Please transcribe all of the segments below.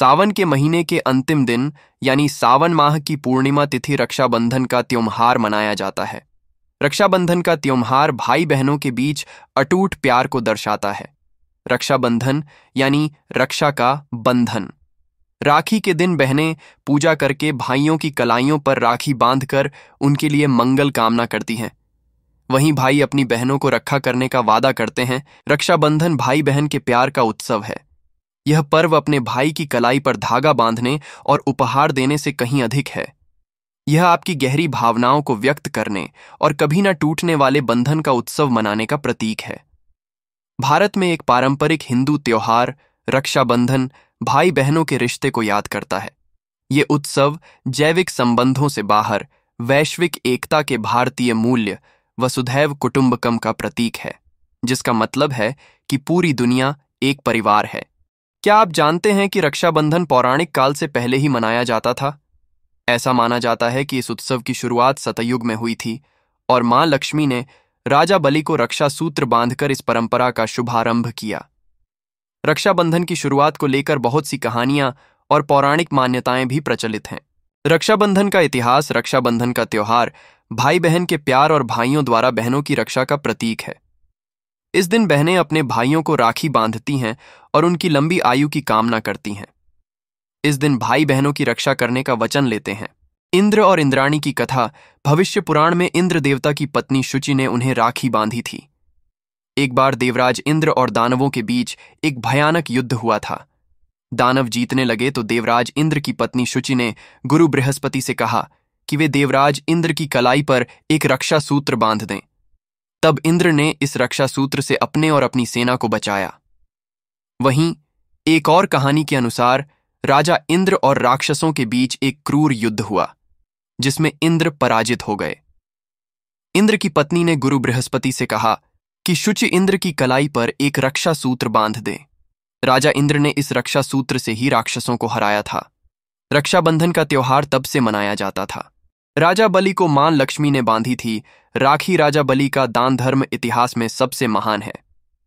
सावन के महीने के अंतिम दिन यानी सावन माह की पूर्णिमा तिथि रक्षाबंधन का त्योहार मनाया जाता है रक्षाबंधन का त्योहार भाई बहनों के बीच अटूट प्यार को दर्शाता है रक्षाबंधन यानी रक्षा का बंधन राखी के दिन बहनें पूजा करके भाइयों की कलाइयों पर राखी बांधकर उनके लिए मंगल कामना करती हैं वहीं भाई अपनी बहनों को रक्षा करने का वादा करते हैं रक्षाबंधन भाई बहन के प्यार का उत्सव है यह पर्व अपने भाई की कलाई पर धागा बांधने और उपहार देने से कहीं अधिक है यह आपकी गहरी भावनाओं को व्यक्त करने और कभी न टूटने वाले बंधन का उत्सव मनाने का प्रतीक है भारत में एक पारंपरिक हिंदू त्यौहार रक्षाबंधन भाई बहनों के रिश्ते को याद करता है ये उत्सव जैविक संबंधों से बाहर वैश्विक एकता के भारतीय मूल्य वसुधैव कुटुंबकम का प्रतीक है जिसका मतलब है कि पूरी दुनिया एक परिवार है क्या आप जानते हैं कि रक्षाबंधन पौराणिक काल से पहले ही मनाया जाता था ऐसा माना जाता है कि इस उत्सव की शुरुआत सतयुग में हुई थी और मां लक्ष्मी ने राजा बलि को रक्षा सूत्र बांधकर इस परंपरा का शुभारंभ किया रक्षाबंधन की शुरुआत को लेकर बहुत सी कहानियां और पौराणिक मान्यताएं भी प्रचलित हैं रक्षाबंधन का इतिहास रक्षाबंधन का त्यौहार भाई बहन के प्यार और भाइयों द्वारा बहनों की रक्षा का प्रतीक है इस दिन बहनें अपने भाइयों को राखी बांधती हैं और उनकी लंबी आयु की कामना करती हैं इस दिन भाई बहनों की रक्षा करने का वचन लेते हैं इंद्र और इंद्राणी की कथा भविष्य पुराण में इंद्र देवता की पत्नी शुचि ने उन्हें राखी बांधी थी एक बार देवराज इंद्र और दानवों के बीच एक भयानक युद्ध हुआ था दानव जीतने लगे तो देवराज इंद्र की पत्नी शुचि ने गुरु बृहस्पति से कहा कि वे देवराज इंद्र की कलाई पर एक रक्षा सूत्र बांध दें तब इंद्र ने इस रक्षा सूत्र से अपने और अपनी सेना को बचाया वहीं एक और कहानी के अनुसार राजा इंद्र और राक्षसों के बीच एक क्रूर युद्ध हुआ जिसमें इंद्र पराजित हो गए इंद्र की पत्नी ने गुरु बृहस्पति से कहा कि शुचि इंद्र की कलाई पर एक रक्षा सूत्र बांध दे राजा इंद्र ने इस रक्षा सूत्र से ही राक्षसों को हराया था रक्षाबंधन का त्यौहार तब से मनाया जाता था राजा बलि को मान लक्ष्मी ने बांधी थी राखी राजा बलि का दान धर्म इतिहास में सबसे महान है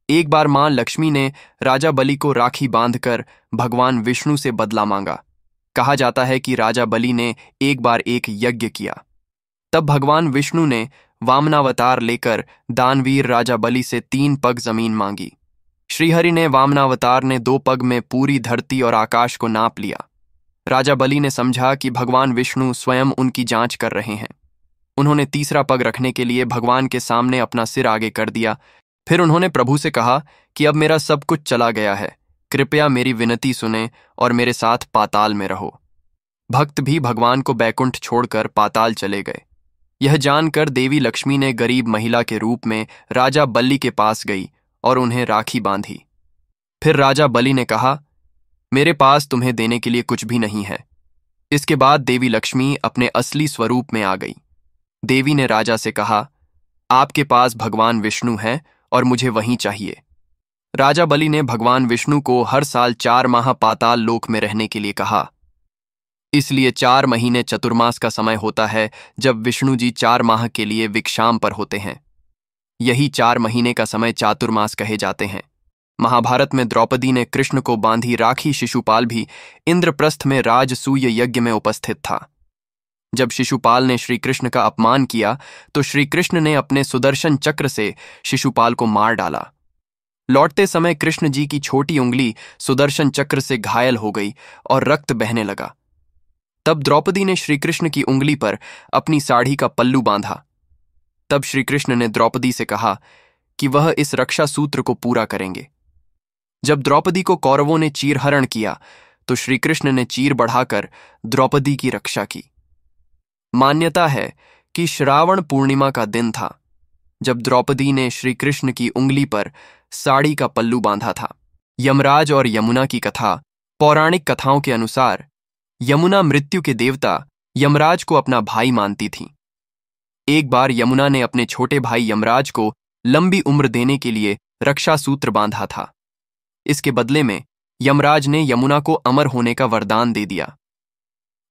एक बार मां लक्ष्मी ने राजा बलि को राखी बांधकर भगवान विष्णु से बदला मांगा कहा जाता है कि राजा बलि ने एक बार एक यज्ञ किया तब भगवान विष्णु ने वामनावतार लेकर दानवीर राजा बलि से तीन पग जमीन मांगी श्रीहरि ने वामनावतार ने दो पग में पूरी धरती और आकाश को नाप लिया राजा बलि ने समझा कि भगवान विष्णु स्वयं उनकी जांच कर रहे हैं उन्होंने तीसरा पग रखने के लिए भगवान के सामने अपना सिर आगे कर दिया फिर उन्होंने प्रभु से कहा कि अब मेरा सब कुछ चला गया है कृपया मेरी विनती सुने और मेरे साथ पाताल में रहो भक्त भी भगवान को बैकुंठ छोड़कर पाताल चले गए यह जानकर देवी लक्ष्मी ने गरीब महिला के रूप में राजा बल्ली के पास गई और उन्हें राखी बांधी फिर राजा बलि ने कहा मेरे पास तुम्हें देने के लिए कुछ भी नहीं है इसके बाद देवी लक्ष्मी अपने असली स्वरूप में आ गई देवी ने राजा से कहा आपके पास भगवान विष्णु हैं और मुझे वहीं चाहिए राजा बलि ने भगवान विष्णु को हर साल चार माह पाताल लोक में रहने के लिए कहा इसलिए चार महीने चतुर्मास का समय होता है जब विष्णु जी चार माह के लिए विक्षाम पर होते हैं यही चार महीने का समय चातुर्मास कहे जाते हैं महाभारत में द्रौपदी ने कृष्ण को बांधी राखी शिशुपाल भी इंद्रप्रस्थ में राजसूय यज्ञ में उपस्थित था जब शिशुपाल ने श्रीकृष्ण का अपमान किया तो श्रीकृष्ण ने अपने सुदर्शन चक्र से शिशुपाल को मार डाला लौटते समय कृष्ण जी की छोटी उंगली सुदर्शन चक्र से घायल हो गई और रक्त बहने लगा तब द्रौपदी ने श्रीकृष्ण की उंगली पर अपनी साड़ी का पल्लू बांधा तब श्रीकृष्ण ने द्रौपदी से कहा कि वह इस रक्षा सूत्र को पूरा करेंगे जब द्रौपदी को कौरवों ने चीरहरण किया तो श्रीकृष्ण ने चीर बढ़ाकर द्रौपदी की रक्षा की मान्यता है कि श्रावण पूर्णिमा का दिन था जब द्रौपदी ने श्रीकृष्ण की उंगली पर साड़ी का पल्लू बांधा था यमराज और यमुना की कथा पौराणिक कथाओं के अनुसार यमुना मृत्यु के देवता यमराज को अपना भाई मानती थी एक बार यमुना ने अपने छोटे भाई यमराज को लंबी उम्र देने के लिए रक्षा सूत्र बांधा था इसके बदले में यमराज ने यमुना को अमर होने का वरदान दे दिया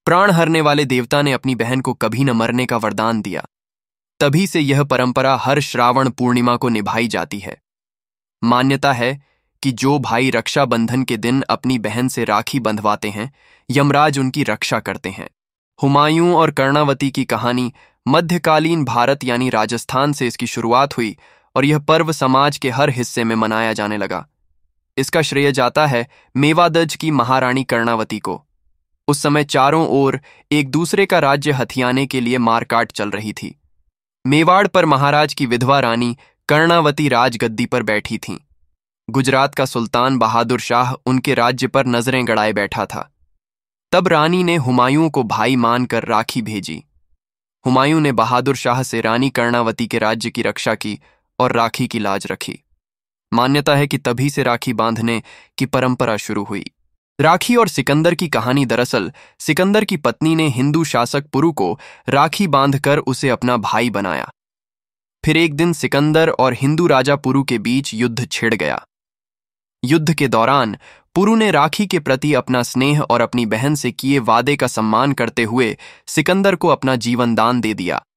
प्राण हरने वाले देवता ने अपनी बहन को कभी न मरने का वरदान दिया तभी से यह परंपरा हर श्रावण पूर्णिमा को निभाई जाती है मान्यता है कि जो भाई रक्षाबंधन के दिन अपनी बहन से राखी बंधवाते हैं यमराज उनकी रक्षा करते हैं हुमायूं और कर्णावती की कहानी मध्यकालीन भारत यानी राजस्थान से इसकी शुरुआत हुई और यह पर्व समाज के हर हिस्से में मनाया जाने लगा इसका श्रेय जाता है मेवादज की महारानी कर्णावती को उस समय चारों ओर एक दूसरे का राज्य हथियाने के लिए मारकाट चल रही थी मेवाड़ पर महाराज की विधवा रानी कर्णावती राजगद्दी पर बैठी थीं गुजरात का सुल्तान बहादुर शाह उनके राज्य पर नजरें गड़ाए बैठा था तब रानी ने हुमायूं को भाई मानकर राखी भेजी हुमायूं ने बहादुर शाह से रानी कर्णावती के राज्य की रक्षा की और राखी की लाज रखी मान्यता है कि तभी से राखी बांधने की परंपरा शुरू हुई राखी और सिकंदर की कहानी दरअसल सिकंदर की पत्नी ने हिंदू शासक पुरु को राखी बांधकर उसे अपना भाई बनाया फिर एक दिन सिकंदर और हिंदू राजा पुरु के बीच युद्ध छिड़ गया युद्ध के दौरान पुरु ने राखी के प्रति अपना स्नेह और अपनी बहन से किए वादे का सम्मान करते हुए सिकंदर को अपना जीवनदान दे दिया